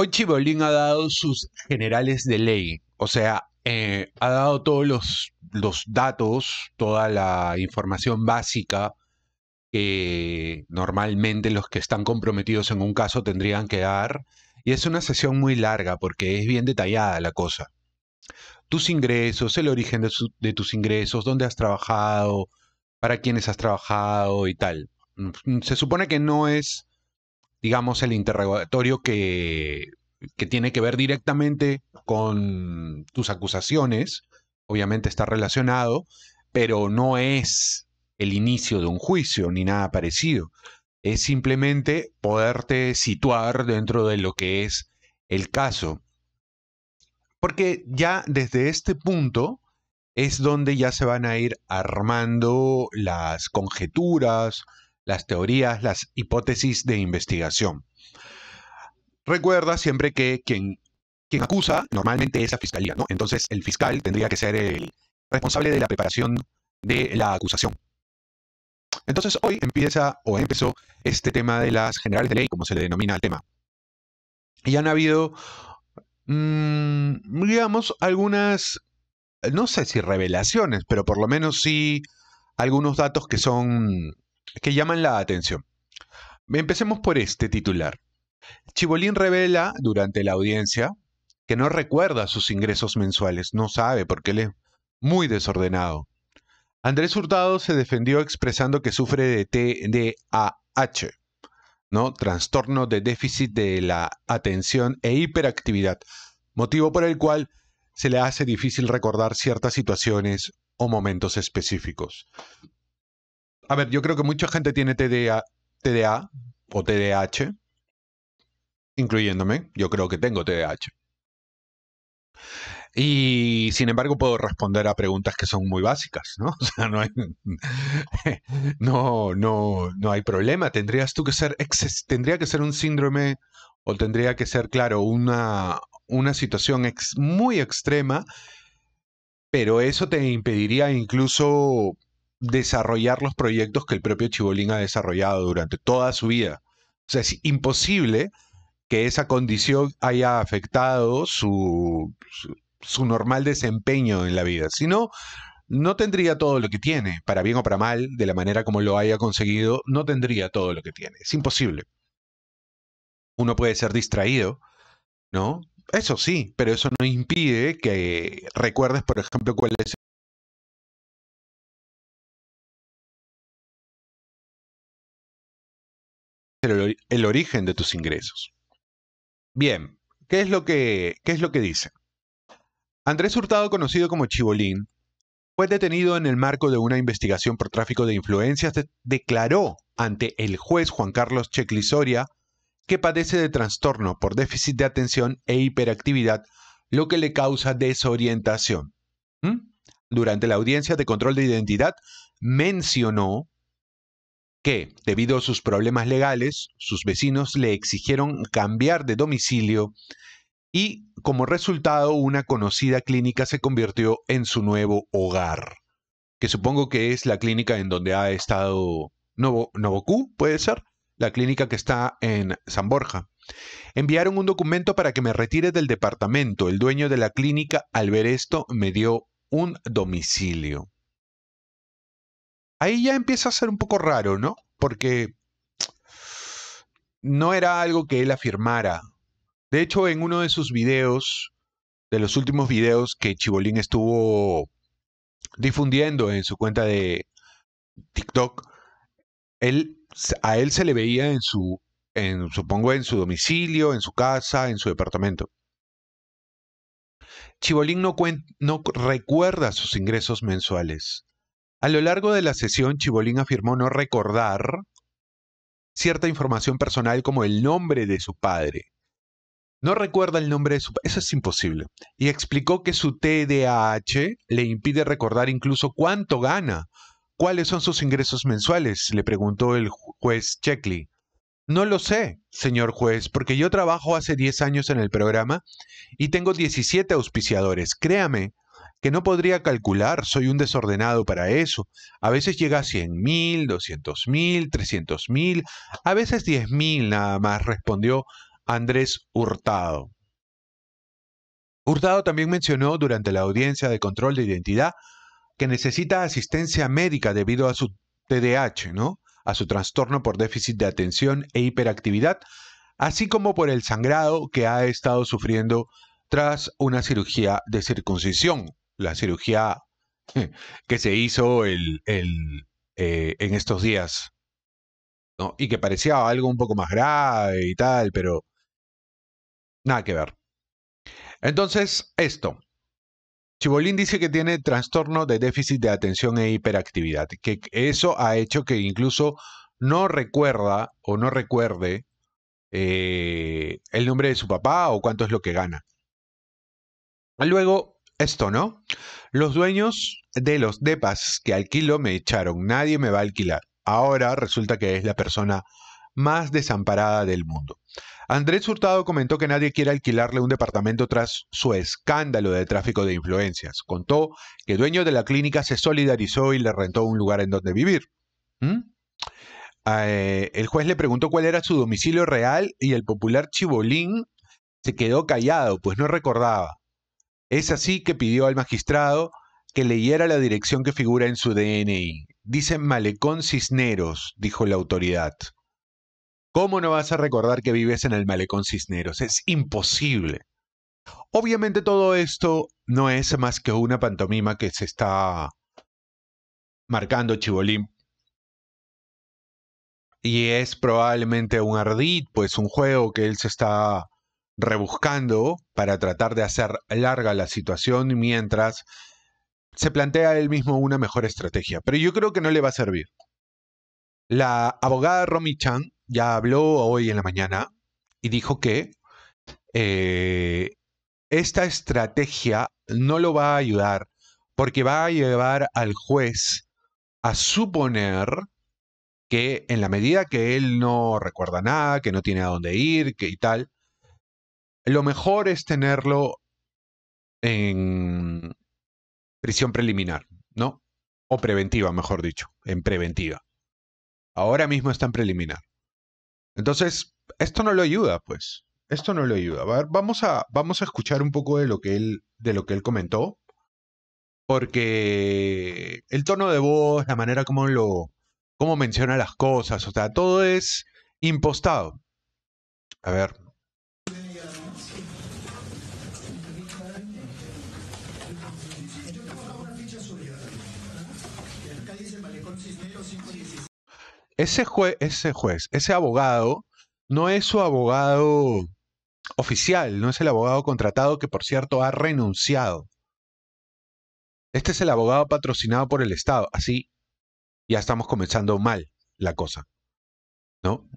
Hoy Chibolín ha dado sus generales de ley, o sea, eh, ha dado todos los, datos, toda la información básica que normalmente los que están comprometidos en un caso tendrían que dar. Y es una sesión muy larga porque es bien detallada la cosa. Tus ingresos, el origen de, de tus ingresos, dónde has trabajado, para quiénes has trabajado y tal. Mm, se supone que no es digamos, el interrogatorio que, que tiene que ver directamente con tus acusaciones, obviamente está relacionado, pero no es el inicio de un juicio ni nada parecido. Es simplemente poderte situar dentro de lo que es el caso. Porque ya desde este punto es donde ya se van a ir armando las conjeturas, las teorías, las hipótesis de investigación. Recuerda siempre que quien, quien acusa normalmente es la fiscalía, ¿no? Entonces el fiscal tendría que ser el responsable de la preparación de la acusación. Entonces hoy empieza o empezó este tema de las generales de ley, como se le denomina el tema. Y han habido, mm, digamos, algunas, no sé si revelaciones, pero por lo menos sí algunos datos que son que llaman la atención. Empecemos por este titular. Chibolín revela durante la audiencia que no recuerda sus ingresos mensuales, no sabe porque él es muy desordenado. Andrés Hurtado se defendió expresando que sufre de TDAH, ¿no? trastorno de déficit de la atención e hiperactividad, motivo por el cual se le hace difícil recordar ciertas situaciones o momentos específicos. A ver, yo creo que mucha gente tiene TDA, o TDAH, incluyéndome, yo creo que tengo TDAH. Y sin embargo puedo responder a preguntas que son muy básicas, ¿no? O sea, no hay, no, no, hay problema. Tendrías tú que ser, tendría que ser un síndrome o tendría que ser, claro, una, una situación muy extrema, pero eso te impediría incluso desarrollar los proyectos que el propio Chibolín ha desarrollado durante toda su vida. O sea, es imposible que esa condición haya afectado su, su, normal desempeño en la vida. Si no, no tendría todo lo que tiene, para bien o para mal, de la manera como lo haya conseguido, no tendría todo lo que tiene. Es imposible. Uno puede ser distraído, ¿no? Eso sí, pero eso no impide que recuerdes, por ejemplo, cuál es el origen de tus ingresos. Bien, ¿qué es lo que, qué es lo que dice? Andrés Hurtado, conocido como Chibolín, fue detenido en el marco de una investigación por tráfico de influencias. declaró ante el juez Juan Carlos Checlisoria que padece de trastorno por déficit de atención e hiperactividad, lo que le causa desorientación. ¿Mm? Durante la audiencia de control de identidad mencionó que, debido a sus problemas legales, sus vecinos le exigieron cambiar de domicilio y, como resultado, una conocida clínica se convirtió en su nuevo hogar, que supongo que es la clínica en donde ha estado Novo, puede ser, la clínica que está en San Borja. Enviaron un documento para que me retire del departamento. El dueño de la clínica, al ver esto, me dio un domicilio. Ahí ya empieza a ser un poco raro, ¿no? Porque no era algo que él afirmara. De hecho, en uno de sus videos, de los últimos videos que Chibolín estuvo difundiendo en su cuenta de TikTok, él, a él se le veía en su, en, supongo, en su domicilio, en su casa, en su departamento. Chibolín no, no recuerda sus ingresos mensuales. A lo largo de la sesión, Chibolín afirmó no recordar cierta información personal como el nombre de su padre. No recuerda el nombre de su padre, eso es imposible. Y explicó que su TDAH le impide recordar incluso cuánto gana. ¿Cuáles son sus ingresos mensuales? le preguntó el juez Checkley. No lo sé, señor juez, porque yo trabajo hace 10 años en el programa y tengo 17 auspiciadores. Créame que no podría calcular, soy un desordenado para eso. A veces llega a 100.000, 200.000, 300.000, a veces 10.000 mil nada más, respondió Andrés Hurtado. Hurtado también mencionó durante la audiencia de control de identidad que necesita asistencia médica debido a su TDAH, ¿no? a su trastorno por déficit de atención e hiperactividad, así como por el sangrado que ha estado sufriendo tras una cirugía de circuncisión la cirugía que se hizo el, el, eh, en estos días, ¿no? Y que parecía algo un poco más grave y tal, pero nada que ver. Entonces, esto. Chibolín dice que tiene trastorno de déficit de atención e hiperactividad, que eso ha hecho que incluso no recuerda o no recuerde eh, el nombre de su papá o cuánto es lo que gana. Luego, esto no. Los dueños de los depas que alquilo me echaron, nadie me va a alquilar. Ahora resulta que es la persona más desamparada del mundo. Andrés Hurtado comentó que nadie quiere alquilarle un departamento tras su escándalo de tráfico de influencias. Contó que el dueño de la clínica se solidarizó y le rentó un lugar en donde vivir. ¿Mm? Ah, eh, el juez le preguntó cuál era su domicilio real y el popular Chibolín se quedó callado, pues no recordaba. Es así que pidió al magistrado que leyera la dirección que figura en su DNI. Dice Malecón Cisneros, dijo la autoridad. ¿Cómo no vas a recordar que vives en el Malecón Cisneros? Es imposible. Obviamente todo esto no es más que una pantomima que se está marcando Chibolín. Y es probablemente un ardid, pues un juego que él se está rebuscando para tratar de hacer larga la situación mientras se plantea él mismo una mejor estrategia. Pero yo creo que no le va a servir. La abogada Romy ya habló hoy en la mañana y dijo que eh, esta estrategia no lo va a ayudar porque va a llevar al juez a suponer que en la medida que él no recuerda nada, que no tiene a dónde ir, que y tal, lo mejor es tenerlo en prisión preliminar, ¿no? O preventiva, mejor dicho, en preventiva. Ahora mismo está en preliminar. Entonces, esto no lo ayuda, pues. Esto no lo ayuda. A ver, vamos a, vamos a escuchar un poco de lo que él, de lo que él comentó. Porque el tono de voz, la manera como lo, menciona las cosas, o sea, todo es impostado. A ver, ese, juez, ese juez, ese abogado, no es su abogado oficial, no es el abogado contratado que por cierto ha renunciado. Este es el abogado patrocinado por el Estado. Así ya estamos comenzando mal la cosa. ¿No?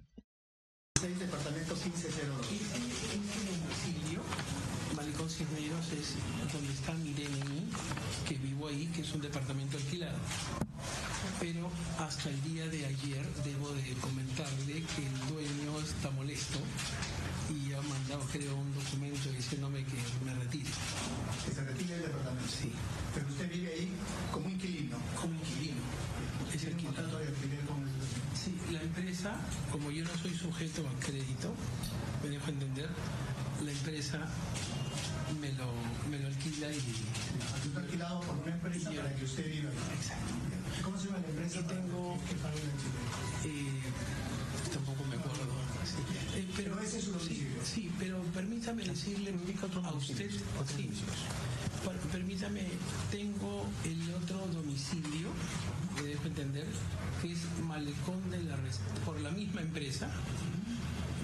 esto y ha mandado, creo, un documento diciéndome que me retire. ¿Que se retire el departamento? Sí. Pero usted vive ahí como inquilino. Como inquilino. Es el contrato de alquiler con el... Sí, la empresa, como yo no soy sujeto al crédito, me dejo entender, la empresa me lo, me lo alquila y. Está alquilado por una empresa para que usted viva Exacto. ¿Cómo se llama la empresa? tengo. Que pagar el permítame decirle a usted, ah, permítame, tengo el otro domicilio, ¿le dejo entender, que es Malecón de la Reserva, por la misma empresa,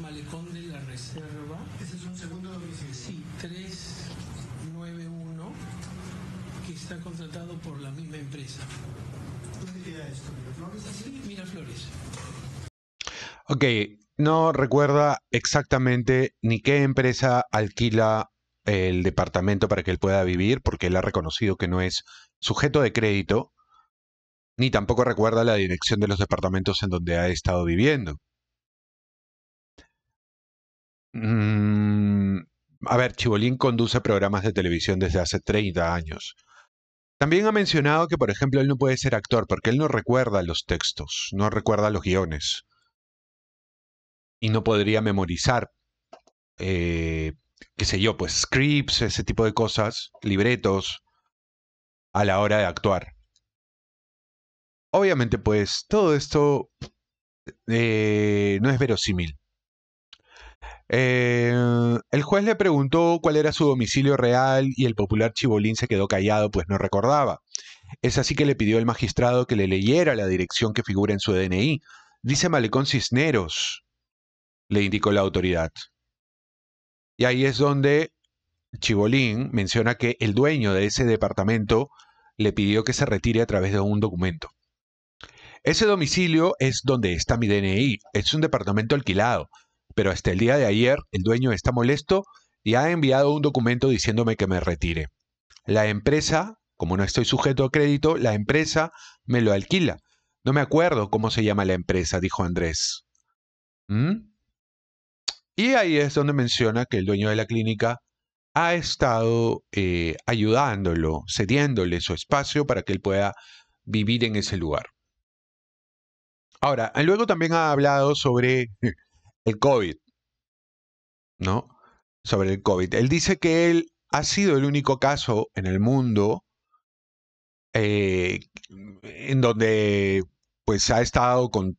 Malecón de la Reserva. Ese es un segundo domicilio. Sí, 391, que está contratado por la misma empresa. ¿Dónde queda esto? así? Mira Flores. Ok, no recuerda exactamente ni qué empresa alquila el departamento para que él pueda vivir, porque él ha reconocido que no es sujeto de crédito, ni tampoco recuerda la dirección de los departamentos en donde ha estado viviendo. Mm, a ver, Chibolín conduce programas de televisión desde hace 30 años. También ha mencionado que, por ejemplo, él no puede ser actor porque él no recuerda los textos, no recuerda los guiones y no podría memorizar, eh, qué sé yo, pues scripts, ese tipo de cosas, libretos, a la hora de actuar. Obviamente, pues todo esto eh, no es verosímil. Eh, el juez le preguntó cuál era su domicilio real y el popular Chibolín se quedó callado, pues no recordaba. Es así que le pidió al magistrado que le leyera la dirección que figura en su DNI. Dice Malecón Cisneros, le indicó la autoridad. Y ahí es donde Chibolín menciona que el dueño de ese departamento le pidió que se retire a través de un documento. Ese domicilio es donde está mi DNI, es un departamento alquilado, pero hasta el día de ayer el dueño está molesto y ha enviado un documento diciéndome que me retire. La empresa, como no estoy sujeto a crédito, la empresa me lo alquila. No me acuerdo cómo se llama la empresa, dijo Andrés. ¿Mm? Y ahí es donde menciona que el dueño de la clínica ha estado eh, ayudándolo, cediéndole su espacio para que él pueda vivir en ese lugar. Ahora, luego también ha hablado sobre el COVID, ¿no? Sobre el COVID. Él dice que él ha sido el único caso en el mundo eh, en donde pues ha estado con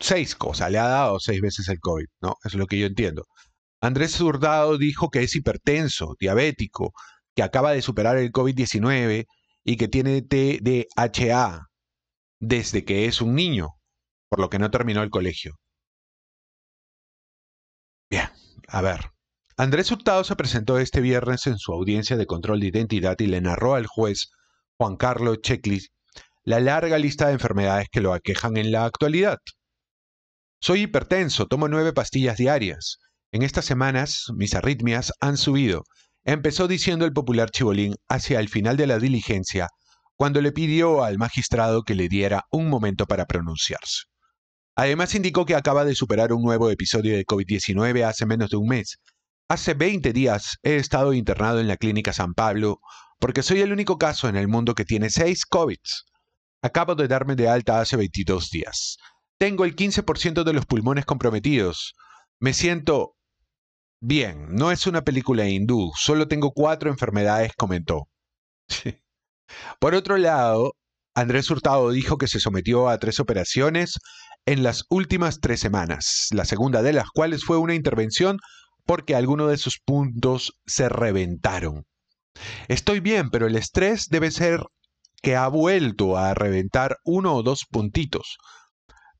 seis cosas, le ha dado seis veces el COVID, ¿no? Es lo que yo entiendo. Andrés Zurdado dijo que es hipertenso, diabético, que acaba de superar el COVID-19 y que tiene TDHA desde que es un niño, por lo que no terminó el colegio. Bien, a ver. Andrés Hurtado se presentó este viernes en su audiencia de control de identidad y le narró al juez Juan Carlos Checlis la larga lista de enfermedades que lo aquejan en la actualidad. Soy hipertenso, tomo nueve pastillas diarias. En estas semanas mis arritmias han subido, empezó diciendo el popular Chibolín hacia el final de la diligencia, cuando le pidió al magistrado que le diera un momento para pronunciarse. Además indicó que acaba de superar un nuevo episodio de COVID-19 hace menos de un mes. Hace 20 días he estado internado en la clínica San Pablo porque soy el único caso en el mundo que tiene seis Covid. Acabo de darme de alta hace 22 días. Tengo el 15% de los pulmones comprometidos. Me siento bien. No es una película hindú. Solo tengo cuatro enfermedades, comentó. Por otro lado, Andrés Hurtado dijo que se sometió a tres operaciones en las últimas tres semanas, la segunda de las cuales fue una intervención porque algunos de sus puntos se reventaron. Estoy bien, pero el estrés debe ser que ha vuelto a reventar uno o dos puntitos,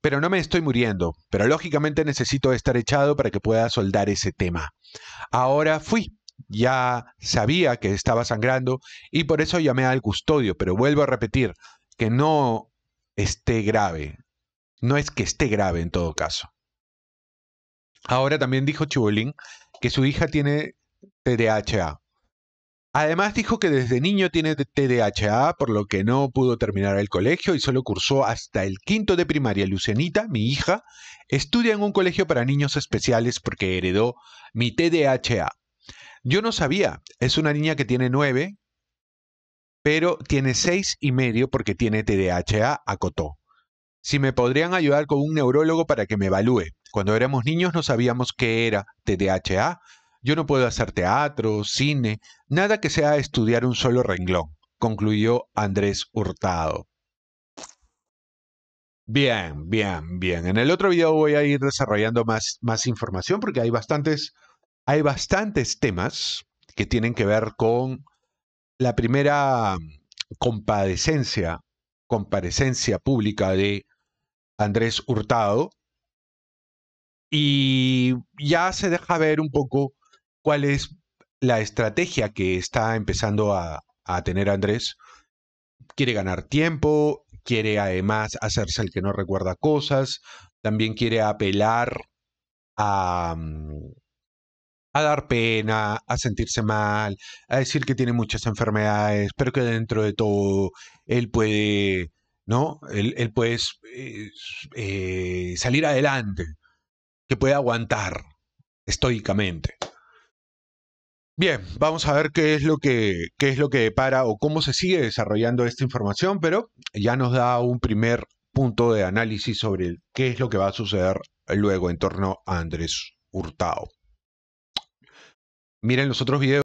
pero no me estoy muriendo, pero lógicamente necesito estar echado para que pueda soldar ese tema. Ahora fui, ya sabía que estaba sangrando y por eso llamé al custodio, pero vuelvo a repetir que no esté grave, no es que esté grave en todo caso. Ahora también dijo Chibolín que su hija tiene TDAH. Además dijo que desde niño tiene TDAH, por lo que no pudo terminar el colegio y solo cursó hasta el quinto de primaria. Lucenita, mi hija, estudia en un colegio para niños especiales porque heredó mi TDAH. Yo no sabía, es una niña que tiene nueve, pero tiene seis y medio porque tiene TDAH, acotó. Si me podrían ayudar con un neurólogo para que me evalúe. Cuando éramos niños no sabíamos qué era TDAH, yo no puedo hacer teatro, cine, nada que sea estudiar un solo renglón, concluyó Andrés Hurtado. Bien, bien, bien. En el otro video voy a ir desarrollando más, más información porque hay bastantes, hay bastantes temas que tienen que ver con la primera compadecencia, comparecencia pública de Andrés Hurtado. Y ya se deja ver un poco cuál es la estrategia que está empezando a, tener Andrés. Quiere ganar tiempo, quiere además hacerse el que no recuerda cosas, también quiere apelar mm, a, dar pena, a sentirse mal, a decir que tiene muchas enfermedades, pero que dentro de todo él puede, ¿no? Él, puede eh, eh, salir adelante, que puede aguantar estoicamente. Bien, vamos a ver qué es lo que qué es lo que depara o cómo se sigue desarrollando esta información, pero ya nos da un primer punto de análisis sobre qué es lo que va a suceder luego en torno a Andrés Hurtado. Miren los otros videos.